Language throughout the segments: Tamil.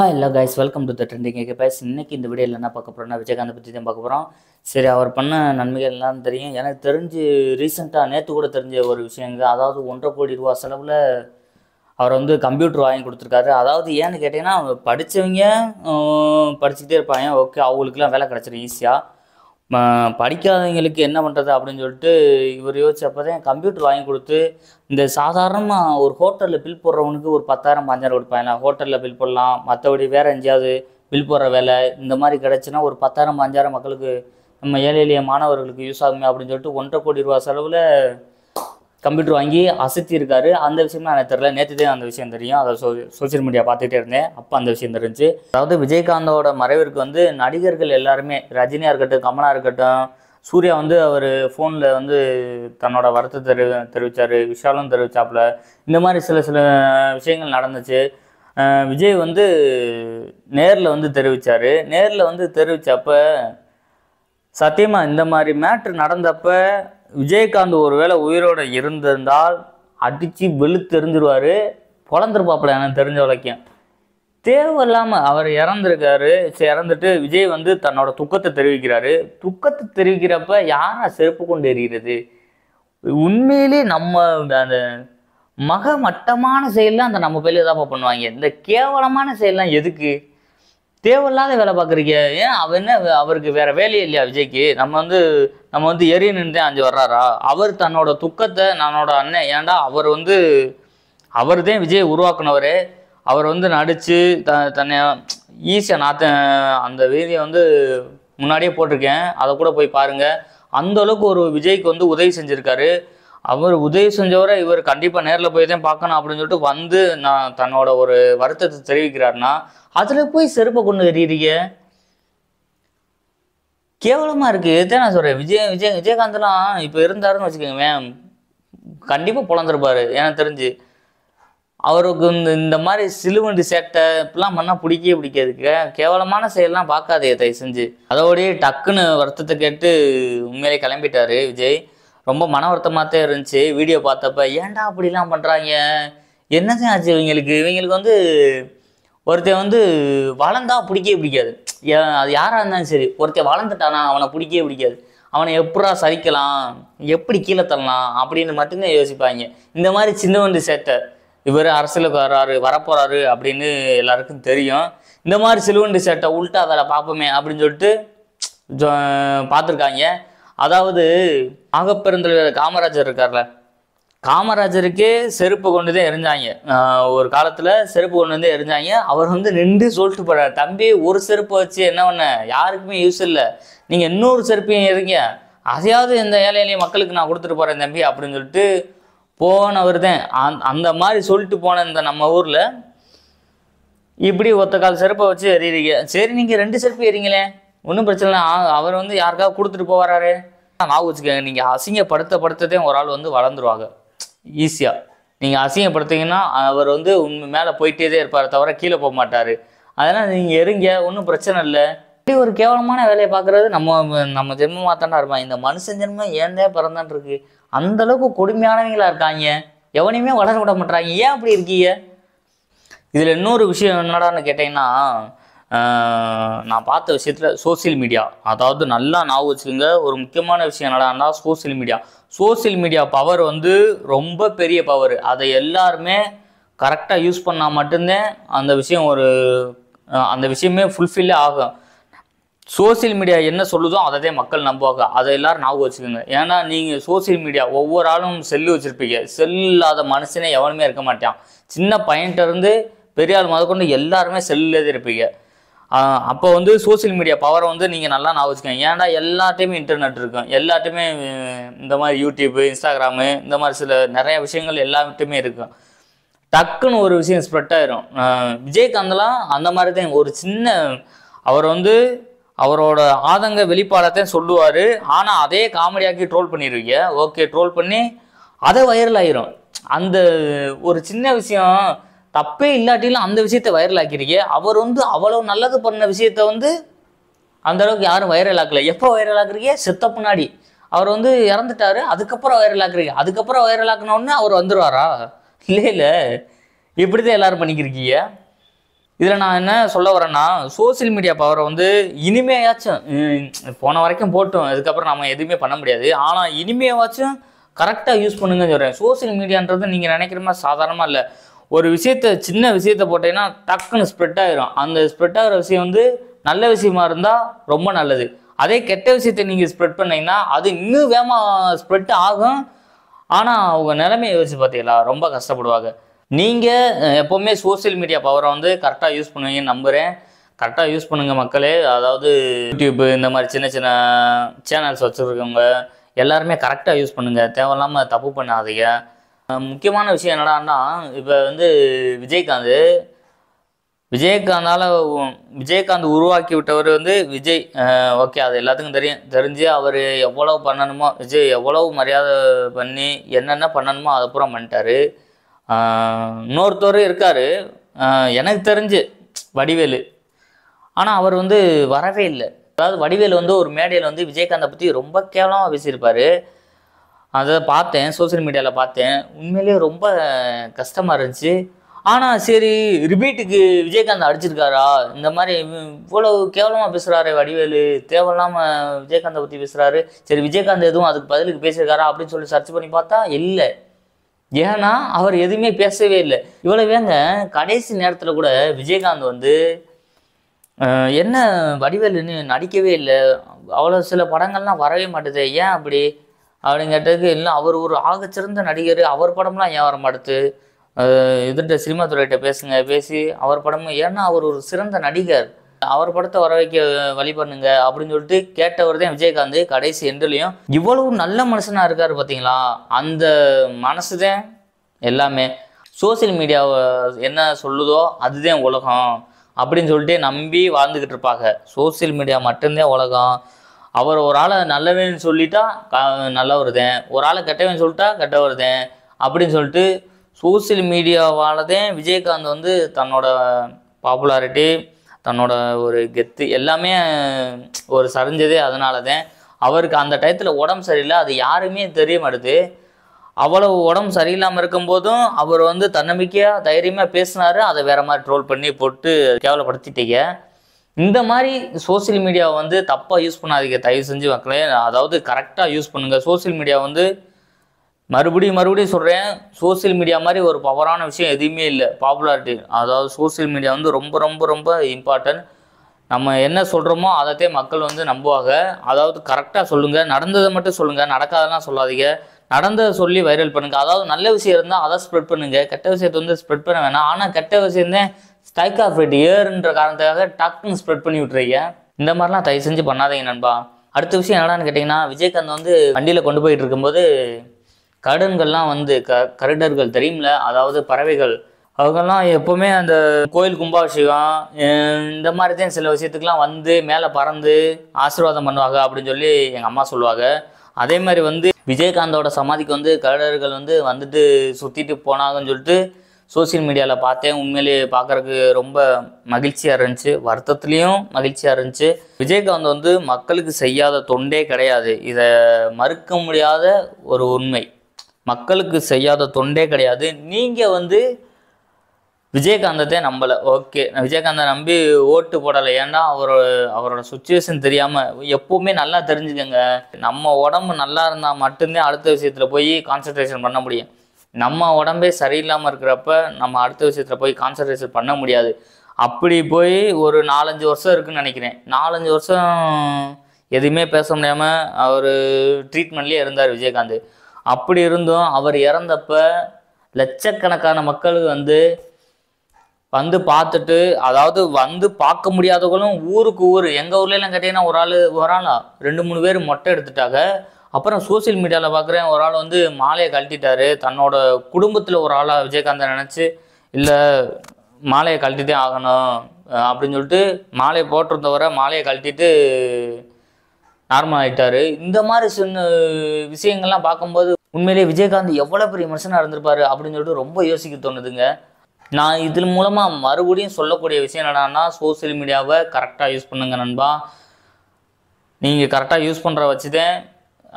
hi hello guys welcome to the trending AK base இன்றைக்கி இந்த வீடியோவில் என்ன பார்க்க போகிறோம்னா விஜயகாந்த் பற்றி தான் பார்க்க போகிறோம் சரி அவர் பண்ண நன்மைகள் எல்லாம் தெரியும் எனக்கு தெரிஞ்சு ரீசெண்டாக நேற்று கூட தெரிஞ்ச ஒரு விஷயங்க அதாவது ஒன்றரை கோடி ரூபா செலவில் அவர் வந்து கம்ப்யூட்டர் வாங்கி கொடுத்துருக்காரு அதாவது ஏன்னு கேட்டிங்கன்னா படித்தவங்க படிச்சுக்கிட்டே இருப்பாங்க ஓகே அவங்களுக்குலாம் வேலை கிடச்சிடும் ஈஸியாக படிக்காதவங்களுக்கு என்ன பண்ணுறது அப்படின்னு சொல்லிட்டு இவர் யோசிச்சப்போ தான் கம்ப்யூட்டர் வாங்கி கொடுத்து இந்த சாதாரணமாக ஒரு ஹோட்டலில் பில் போடுறவனுக்கு ஒரு பத்தாயிரம் பஞ்சாயிரம் கொடுப்பாங்க ஹோட்டலில் பில் போடலாம் மற்றபடி வேறு எங்கேயாவது பில் போடுற வேலை இந்த மாதிரி கிடச்சின்னா ஒரு பத்தாயிரம் பஞ்சாயிரம் மக்களுக்கு நம்ம ஏழை எளிய மாணவர்களுக்கு யூஸ் ஆகுமே அப்படின்னு சொல்லிட்டு ஒன்றரை கோடி ரூபா செலவில் கம்ப்யூட்டர் வாங்கி அசத்தி இருக்காரு அந்த விஷயம்லாம் எனக்கு தெரியல நேற்று தான் அந்த விஷயம் தெரியும் அதை சோ சோசியல் மீடியா பார்த்துட்டே இருந்தேன் அப்போ அந்த விஷயம் தெரிஞ்சு அதாவது விஜயகாந்தோட மறைவிற்கு வந்து நடிகர்கள் எல்லாருமே ரஜினியாக இருக்கட்டும் கமலாக இருக்கட்டும் சூர்யா வந்து அவர் ஃபோனில் வந்து தன்னோட வருத்தம் தெரி தெரிவித்தார் விஷாலும் தெரிவித்தாப்புல இந்த மாதிரி சில சில விஷயங்கள் நடந்துச்சு விஜய் வந்து நேரில் வந்து தெரிவித்தார் நேரில் வந்து தெரிவித்தப்ப சத்தியமாக இந்த மாதிரி மேட்ரு நடந்தப்போ விஜயகாந்த் ஒருவேளை உயிரோடு இருந்திருந்தால் அடித்து வெளுத்தெறிஞ்சிருவார் பிறந்திருப்பாப்புல எனக்கு தெரிஞ்ச வழக்கியம் தேவையில்லாமல் அவர் இறந்துருக்காரு இறந்துட்டு விஜய் வந்து தன்னோட துக்கத்தை தெரிவிக்கிறாரு துக்கத்தை தெரிவிக்கிறப்ப யாரா செருப்பு கொண்டு எறிகிறது உண்மையிலே நம்ம அந்த மக மட்டமான செயல்லாம் அந்த நம்ம பையில தான் பண்ணுவாங்க இந்த கேவலமான செயல்லாம் எதுக்கு தேவையில்லாத வேலை பார்க்குறீங்க ஏன் அவர் என்ன அவருக்கு வேறு வேலையே இல்லையா விஜய்க்கு நம்ம வந்து நம்ம வந்து எரிய நின்று அஞ்சு வர்றாரா அவர் தன்னோட துக்கத்தை நானோட அண்ணன் ஏன்டா அவர் வந்து அவர் தான் விஜய் உருவாக்குனவர் அவர் வந்து நடித்து த தன்னை ஈஸியாக நான் அந்த வீதியை வந்து முன்னாடியே போட்டிருக்கேன் அதை கூட போய் பாருங்கள் அந்த அளவுக்கு ஒரு விஜய்க்கு வந்து உதவி செஞ்சுருக்காரு அவர் உதவி செஞ்சவரை இவர் கண்டிப்பாக நேரில் போய் தான் பார்க்கணும் அப்படின்னு சொல்லிட்டு வந்து நான் தன்னோட ஒரு வருத்தத்தை தெரிவிக்கிறார்னா அதில் போய் செருப்பை கொண்டு எறியறீங்க கேவலமாக இருக்குது இதுதான் நான் சொல்கிறேன் விஜய் விஜய் விஜயகாந்த்லாம் இப்போ இருந்தாருன்னு வச்சுக்கோங்க மேம் கண்டிப்பாக பிறந்திருப்பார் எனக்கு தெரிஞ்சு அவருக்கு இந்த இந்த மாதிரி சிலுவண்டி சேட்டை இப்படிலாம் பண்ணால் பிடிக்கவே பிடிக்காது கேவலமான செயல்லாம் பார்க்காதே தயவு செஞ்சு அதோடய டக்குன்னு வருத்தத்தை கேட்டு உண்மையிலே கிளம்பிட்டாரு விஜய் ரொம்ப மன வருத்தமாகத்தே இருந்துச்சு வீடியோ பார்த்தப்ப ஏன்டா அப்படிலாம் பண்ணுறாங்க என்னதான் ஆச்சு இவங்களுக்கு இவங்களுக்கு வந்து ஒருத்தன் வந்து வளர்ந்தா பிடிக்கவே பிடிக்காது அது யாராக இருந்தாலும் சரி ஒருத்தன் வளர்ந்துட்டானா அவனை பிடிக்கவே பிடிக்காது அவனை எப்படா சரிக்கலாம் எப்படி கீழே தள்ளலாம் அப்படின்னு மட்டும்தான் யோசிப்பாங்க இந்த மாதிரி சின்னவண்டு சேட்டை இவர் அரசியலுக்கு வர்றாரு வரப்போகிறாரு அப்படின்னு எல்லாருக்கும் தெரியும் இந்த மாதிரி சிலுவண்டு சேட்டை உள்ட்டா வேலை பார்ப்போமே அப்படின்னு சொல்லிட்டு பார்த்துருக்காங்க அதாவது ஆகப்பெருந்தில் காமராஜர் இருக்கார்ல காமராஜருக்கே செருப்பு கொண்டு தான் எரிஞ்சாங்க ஒரு காலத்தில் செருப்பு கொண்டு வந்து எரிஞ்சாங்க அவர் வந்து நின்று சொல்லிட்டு போகிறார் தம்பி ஒரு செருப்பு வச்சு என்ன பண்ண யாருக்குமே யூஸ் இல்லை நீங்கள் இன்னொரு செருப்பையும் எரிங்க அதையாவது இந்த ஏழை மக்களுக்கு நான் கொடுத்துட்டு போகிறேன் தம்பி அப்படின்னு சொல்லிட்டு போனவர் தான் அந் அந்த மாதிரி சொல்லிட்டு போன இந்த நம்ம ஊரில் இப்படி ஒத்த கால் செருப்பை வச்சு எறிகிறீங்க சரி நீங்கள் ரெண்டு செருப்பு எறிங்களேன் ஒன்றும் பிரச்சனை இல்லை அவர் வந்து யாருக்காவது கொடுத்துட்டு போவாரே நான் வச்சுக்கோங்க நீங்கள் அசிங்கப்படுத்தப்படுத்ததே ஒரு ஆள் வந்து வளர்ந்துருவாங்க ஈஸியாக நீங்கள் அசிங்கப்படுத்திங்கன்னா அவர் வந்து உண்மை மேலே போயிட்டே இருப்பார் தவிர கீழே போக மாட்டார் அதனால் நீங்கள் எருங்க ஒன்றும் பிரச்சனை இல்லை இப்படி ஒரு கேவலமான வேலையை பார்க்குறது நம்ம நம்ம ஜென்மமாக மாத்தானா இருப்பான் இந்த மனுஷன் ஜென்மம் ஏந்தே பிறந்தான் இருக்கு அந்தளவுக்கு கொடுமையானவங்களாக இருக்காங்க எவனையுமே வளர விட மாட்டாங்க ஏன் அப்படி இருக்கீங்க இதில் இன்னொரு விஷயம் என்னடான்னு கேட்டிங்கன்னா நான் பார்த்த விஷயத்தில் சோசியல் மீடியா அதாவது நல்லா ஞாபகம் வச்சுக்கோங்க ஒரு முக்கியமான விஷயம் என்னடா social media social media power வந்து ரொம்ப பெரிய பவர் அதை எல்லாருமே கரெக்டாக யூஸ் பண்ணால் மட்டும்தான் அந்த விஷயம் ஒரு அந்த விஷயமே ஃபுல்ஃபில்லே ஆகும் சோசியல் மீடியா என்ன சொல்லுதோ அதை தான் மக்கள் நம்புவாங்க அதை எல்லோரும் ஞாபகம் வச்சுக்கோங்க ஏன்னா நீங்கள் சோசியல் மீடியா ஒவ்வொரு ஆளும் செல்லு வச்சுருப்பீங்க செல் இல்லாத மனுஷனே எவனுமே இருக்க மாட்டான் சின்ன பையன்கிட்ட இருந்து பெரிய ஆள் முதற்கொண்டு எல்லாருமே செல்லுலேயே இருப்பீங்க அப்போ வந்து சோசியல் மீடியா பவரை வந்து நீங்கள் நல்லா நான் வச்சுக்கேன் ஏன்டா எல்லாத்தையுமே இன்டர்நெட் இருக்கும் எல்லாத்தையுமே இந்த மாதிரி யூடியூப்பு இன்ஸ்டாகிராமு இந்த மாதிரி சில நிறைய விஷயங்கள் எல்லாத்தையுமே இருக்கும் டக்குன்னு ஒரு விஷயம் ஸ்ப்ரெட் ஆயிரும் விஜயகாந்த்லாம் அந்த மாதிரி தான் ஒரு சின்ன அவர் வந்து அவரோட ஆதங்க வெளிப்பாடத்தையும் சொல்லுவார் ஆனால் அதே காமெடியாக்கி ட்ரோல் பண்ணிடுவீங்க ஓகே ட்ரோல் பண்ணி அதை வைரல் ஆயிரும் அந்த ஒரு சின்ன விஷயம் தப்பே இல்லாட்டிலும் அந்த விஷயத்தை வைரல் ஆக்கிறீங்க அவர் வந்து அவ்வளோ நல்லது பண்ண விஷயத்த வந்து அந்த அளவுக்கு யாரும் வைரல் ஆக்கல எப்போ வைரல் ஆக்குறீங்க செத்த பின்னாடி அவர் வந்து இறந்துட்டாரு அதுக்கப்புறம் வைரல் ஆக்குறீங்க அதுக்கப்புறம் வைரல் ஆக்கணுன்னு அவர் வந்துடுவாரா இல்லை இல்லை இப்படி தான் எல்லோரும் பண்ணிக்கிருக்கீங்க இதில் நான் என்ன சொல்ல வரேன்னா சோசியல் மீடியா பவரை வந்து இனிமையாச்சும் போன வரைக்கும் போட்டோம் அதுக்கப்புறம் நம்ம எதுவுமே பண்ண முடியாது ஆனால் இனிமையாச்சும் கரெக்டாக யூஸ் பண்ணுங்கன்னு சொல்கிறேன் சோசியல் மீடியான்றது நீங்கள் நினைக்கிற மாதிரி சாதாரணமாக இல்லை ஒரு விஷயத்த சின்ன விஷயத்த போட்டீங்கன்னா டக்குன்னு ஸ்ப்ரெட் ஆகிரும் அந்த ஸ்ப்ரெட் ஆகிற விஷயம் வந்து நல்ல விஷயமா இருந்தால் ரொம்ப நல்லது அதே கெட்ட விஷயத்தை நீங்கள் ஸ்ப்ரெட் பண்ணிங்கன்னா அது இன்னும் வேகமாக ஸ்ப்ரெட் ஆகும் ஆனால் அவங்க நிலைமையை யோசிச்சு பார்த்தீங்களா ரொம்ப கஷ்டப்படுவாங்க நீங்கள் எப்போவுமே சோசியல் மீடியா பவரை வந்து கரெக்டாக யூஸ் பண்ணுவீங்கன்னு நம்புகிறேன் கரெக்டாக யூஸ் பண்ணுங்கள் மக்களே அதாவது யூடியூப்பு இந்த மாதிரி சின்ன சின்ன சேனல்ஸ் வச்சுருக்கவங்க எல்லாருமே கரெக்டாக யூஸ் பண்ணுங்கள் தேவையில்லாமல் தப்பு பண்ணாதீங்க முக்கியமான விஷயம் என்னடான்னா இப்போ வந்து விஜயகாந்த் விஜயகாந்தால் விஜயகாந்த் உருவாக்கி விட்டவர் வந்து விஜய் ஓகே அது எல்லாத்துக்கும் தெரியும் தெரிஞ்சு அவர் எவ்வளவு பண்ணணுமோ விஜய் எவ்வளவு மரியாதை பண்ணி என்னென்ன பண்ணணுமோ அதை பூரா பண்ணிட்டாரு இன்னொருத்தர் இருக்கார் எனக்கு தெரிஞ்சு வடிவேலு ஆனால் அவர் வந்து வரவே இல்லை அதாவது வடிவேலு வந்து ஒரு மேடையில் வந்து விஜயகாந்தை பற்றி ரொம்ப கேவலமாக பேசியிருப்பார் அதை பார்த்தேன் சோசியல் மீடியாவில் பார்த்தேன் உண்மையிலேயே ரொம்ப கஷ்டமாக இருந்துச்சு ஆனால் சரி ரிபீட்டுக்கு விஜயகாந்த் அடிச்சிருக்காரா இந்த மாதிரி இவ்வளோ கேவலமாக பேசுகிறாரு வடிவேலு தேவையில்லாமல் விஜயகாந்தை பற்றி பேசுகிறாரு சரி விஜயகாந்த் எதுவும் அதுக்கு பதிலுக்கு பேசியிருக்காரா அப்படின்னு சொல்லி சர்ச் பண்ணி பார்த்தா இல்லை ஏன்னா அவர் எதுவுமே பேசவே இல்லை இவ்வளோ வேங்க கடைசி நேரத்தில் கூட விஜயகாந்த் வந்து என்ன வடிவேலுன்னு நடிக்கவே இல்லை அவ்வளோ சில படங்கள்லாம் வரவே மாட்டேது ஏன் அப்படி அப்படின்னு கேட்டதுக்கு இல்லை அவர் ஒரு ஆகச்சிறந்த நடிகர் அவர் படம்லாம் ஏன் வர மாட்டுது எதிர்கிட்ட சினிமா துறையிட்ட பேசுங்க பேசி அவர் படமும் ஏன்னா அவர் ஒரு சிறந்த நடிகர் அவர் படத்தை வர வைக்க வழி பண்ணுங்க அப்படின்னு சொல்லிட்டு கேட்டவர் தான் விஜயகாந்த் கடைசி எண்ட்லையும் இவ்வளவு நல்ல மனுஷனாக இருக்கார் பார்த்தீங்களா அந்த மனசு தான் எல்லாமே சோசியல் மீடியாவை என்ன சொல்லுதோ அதுதான் உலகம் அப்படின்னு சொல்லிட்டு நம்பி வாழ்ந்துக்கிட்டு இருப்பாங்க சோசியல் மீடியா மட்டும்தான் உலகம் அவர் ஒரு ஆளை நல்லவன்னு சொல்லிட்டா நல்லா வருதேன் ஒரு ஆளை கெட்டவன் சொல்லிட்டா கெட்ட வருதேன் அப்படின்னு சொல்லிட்டு சோசியல் மீடியாவால் தான் விஜயகாந்த் வந்து தன்னோட பாப்புலாரிட்டி தன்னோட ஒரு கெத்து எல்லாமே ஒரு சரிஞ்சதே அதனால தான் அவருக்கு அந்த டயத்தில் உடம்பு சரியில்லை அது யாருமே தெரிய மாட்டுது அவ்வளவு உடம்பு சரியில்லாமல் இருக்கும்போதும் அவர் வந்து தன்னம்பிக்கையாக தைரியமாக பேசினார் அதை வேறு மாதிரி ட்ரோல் பண்ணி போட்டு கேவலப்படுத்திட்டீங்க இந்த மாதிரி சோசியல் மீடியாவை வந்து தப்பாக யூஸ் பண்ணாதீங்க தயவு செஞ்சு மக்களே அதாவது கரெக்டாக யூஸ் பண்ணுங்கள் சோசியல் மீடியா வந்து மறுபடியும் மறுபடியும் சொல்கிறேன் சோசியல் மீடியா மாதிரி ஒரு பவரான விஷயம் எதுவுமே இல்லை பாப்புலாரிட்டி அதாவது சோசியல் மீடியா வந்து ரொம்ப ரொம்ப ரொம்ப இம்பார்ட்டன்ட் நம்ம என்ன சொல்கிறோமோ அதைத்தே மக்கள் வந்து நம்புவாங்க அதாவது கரெக்டாக சொல்லுங்கள் நடந்ததை மட்டும் சொல்லுங்கள் நடக்காதெல்லாம் சொல்லாதீங்க நடந்ததை சொல்லி வைரல் பண்ணுங்கள் அதாவது நல்ல விஷயம் இருந்தால் அதை ஸ்ப்ரெட் பண்ணுங்கள் கெட்ட விஷயத்தை வந்து ஸ்ப்ரெட் பண்ண வேணாம் ஆனால் கெட்ட விஷயம் தான் ஸ்ட்ரைக் ஆஃப் ரேட் ஏறுன்ற காரணத்துக்காக டக்குன்னு ஸ்ப்ரெட் பண்ணி விட்டுறீங்க இந்த மாதிரிலாம் தயவு செஞ்சு பண்ணாதீங்க நண்பா அடுத்த விஷயம் என்னடான்னு கேட்டிங்கன்னா விஜயகாந்த் வந்து வண்டியில் கொண்டு போயிட்டு இருக்கும்போது கருடன்கள்லாம் வந்து க கருடர்கள் தெரியும்ல அதாவது பறவைகள் அவங்கெல்லாம் எப்போவுமே அந்த கோயில் கும்பாபிஷேகம் இந்த மாதிரி தான் சில விஷயத்துக்கெலாம் வந்து மேலே பறந்து ஆசீர்வாதம் பண்ணுவாங்க அப்படின்னு சொல்லி எங்கள் அம்மா சொல்லுவாங்க அதே மாதிரி வந்து விஜயகாந்தோட சமாதிக்கு வந்து கருடர்கள் வந்து வந்துட்டு சுற்றிட்டு போனாங்கன்னு சொல்லிட்டு சோசியல் மீடியாவில் பார்த்தேன் உண்மையிலேயே பார்க்குறதுக்கு ரொம்ப மகிழ்ச்சியாக இருந்துச்சு வருத்தத்துலேயும் மகிழ்ச்சியாக இருந்துச்சு விஜயகாந்த் வந்து மக்களுக்கு செய்யாத தொண்டே கிடையாது இதை மறுக்க முடியாத ஒரு உண்மை மக்களுக்கு செய்யாத தொண்டே கிடையாது நீங்கள் வந்து விஜயகாந்தத்தை நம்பலை ஓகே நான் விஜயகாந்தை நம்பி ஓட்டு போடலை ஏன்னா அவரோட அவரோட சுச்சுவேஷன் தெரியாமல் எப்போவுமே நல்லா தெரிஞ்சுக்கங்க நம்ம உடம்பு நல்லா இருந்தால் மட்டும்தான் அடுத்த விஷயத்தில் போய் கான்சன்ட்ரேஷன் பண்ண முடியும் நம்ம உடம்பே சரியில்லாமல் இருக்கிறப்ப நம்ம அடுத்த விஷயத்தில் போய் கான்சன்ட்ரேஷன் பண்ண முடியாது அப்படி போய் ஒரு நாலஞ்சு வருஷம் இருக்குன்னு நினைக்கிறேன் நாலஞ்சு வருஷம் எதுவுமே பேச முடியாமல் அவர் ட்ரீட்மெண்ட்லேயே இருந்தார் விஜயகாந்த் அப்படி இருந்தும் அவர் இறந்தப்ப லட்சக்கணக்கான மக்கள் வந்து வந்து பார்த்துட்டு அதாவது வந்து பார்க்க முடியாதவங்களும் ஊருக்கு ஊர் எங்கள் ஊர்லலாம் கேட்டிங்கன்னா ஒரு ஆள் ஒரு ஆளா ரெண்டு மூணு பேர் மொட்டை எடுத்துட்டாங்க அப்புறம் சோசியல் மீடியாவில் பார்க்குறேன் ஒரு ஆள் வந்து மாலையை கழட்டிட்டாரு தன்னோட குடும்பத்தில் ஒரு ஆளாக விஜயகாந்தை நினச்சி இல்லை மாலையை கழட்டிட்டே ஆகணும் அப்படின்னு சொல்லிட்டு மாலையை போட்டிருந்தவரை மாலையை கழட்டிட்டு நார்மல் ஆகிட்டார் இந்த மாதிரி சொன்ன விஷயங்கள்லாம் பார்க்கும்போது உண்மையிலே விஜயகாந்த் எவ்வளோ பெரிய மனுஷனாக இருந்திருப்பாரு அப்படின்னு சொல்லிட்டு ரொம்ப யோசிக்க தோணுதுங்க நான் இதன் மூலமாக மறுபடியும் சொல்லக்கூடிய விஷயம் என்னென்னா சோசியல் மீடியாவை கரெக்டாக யூஸ் பண்ணுங்க நண்பா நீங்கள் கரெக்டாக யூஸ் பண்ணுற வச்சுதேன்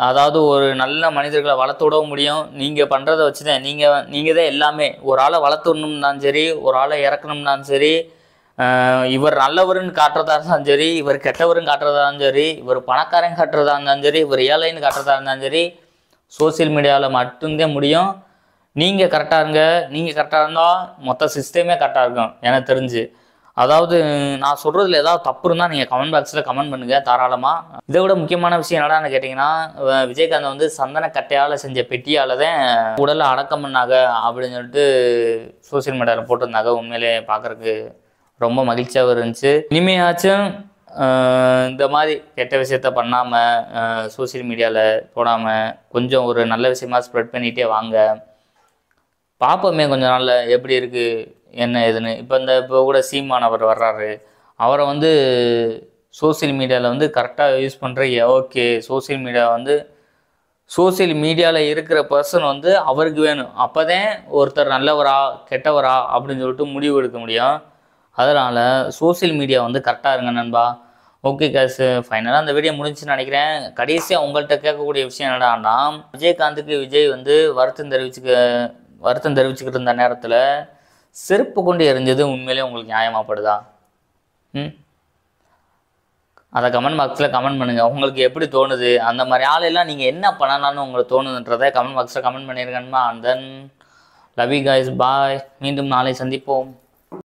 அதாவது ஒரு நல்ல மனிதர்களை வளர்த்து விடவும் முடியும் நீங்கள் பண்ணுறத வச்சு தான் நீங்கள் நீங்கள் தான் எல்லாமே ஒரு ஆளை வளர்த்துடணும்னாலும் சரி ஒரு ஆளை இறக்கணும்னாலும் சரி இவர் நல்லவருன்னு காட்டுறதா இருந்தாலும் சரி இவர் கெட்டவருன்னு காட்டுறதா இருந்தாலும் சரி இவர் பணக்காரன் காட்டுறதா இருந்தாலும் சரி இவர் ஏழைன்னு காட்டுறதா இருந்தாலும் சரி சோசியல் மீடியாவில் மட்டும்தான் முடியும் நீங்கள் கரெக்டாக இருங்க நீங்கள் கரெக்டாக இருந்தால் மொத்த சிஸ்டமே கரெக்டாக இருக்கும் எனக்கு தெரிஞ்சு அதாவது நான் சொல்கிறதுல ஏதாவது தப்பு இருந்தால் நீங்கள் கமெண்ட் பாக்ஸில் கமெண்ட் பண்ணுங்கள் தாராளமாக இதை விட முக்கியமான விஷயம் என்னடான்னு கேட்டிங்கன்னா விஜயகாந்த் வந்து சந்தன கட்டையால் செஞ்ச பெட்டியால் தான் உடலை அடக்கம் பண்ணாங்க அப்படின்னு சொல்லிட்டு சோசியல் மீடியாவில் போட்டிருந்தாங்க உண்மையிலே பார்க்குறக்கு ரொம்ப மகிழ்ச்சியாக இருந்துச்சு இனிமையாச்சும் இந்த மாதிரி கெட்ட விஷயத்த பண்ணாமல் சோசியல் மீடியாவில் போடாமல் கொஞ்சம் ஒரு நல்ல விஷயமா ஸ்ப்ரெட் பண்ணிகிட்டே வாங்க பார்ப்போமே கொஞ்சம் நாளில் எப்படி இருக்குது என்ன எதுன்னு இப்போ இந்த இப்போ கூட சீமான் அவர் வர்றாரு அவரை வந்து சோசியல் மீடியாவில் வந்து கரெக்டாக யூஸ் பண்ணுற ஓகே சோசியல் மீடியா வந்து சோசியல் மீடியாவில் இருக்கிற பர்சன் வந்து அவருக்கு வேணும் அப்போ தான் ஒருத்தர் நல்லவரா கெட்டவரா அப்படின்னு சொல்லிட்டு முடிவு எடுக்க முடியும் அதனால் சோசியல் மீடியா வந்து கரெக்டாக இருங்க நண்பா ஓகே கேஸ் ஃபைனலாக அந்த வீடியோ முடிஞ்சுன்னு நினைக்கிறேன் கடைசியாக உங்கள்கிட்ட கேட்கக்கூடிய விஷயம் என்னடான்னா விஜயகாந்துக்கு விஜய் வந்து வருத்தம் தெரிவிச்சுக்க வருத்தம் தெரிவிச்சுக்கிட்டு இருந்த நேரத்தில் செருப்பு கொண்டு எரிஞ்சது உண்மையிலே உங்களுக்கு நியாயமாகப்படுதா ம் அதை கமெண்ட் பாக்ஸில் கமெண்ட் பண்ணுங்கள் உங்களுக்கு எப்படி தோணுது அந்த மாதிரி ஆளையெல்லாம் நீங்கள் என்ன பண்ணலாம்னு உங்களுக்கு தோணுதுன்றதை கமெண்ட் பாக்ஸில் கமெண்ட் பண்ணியிருக்கேன்மா and then love you guys bye மீண்டும் நாளை சந்திப்போம்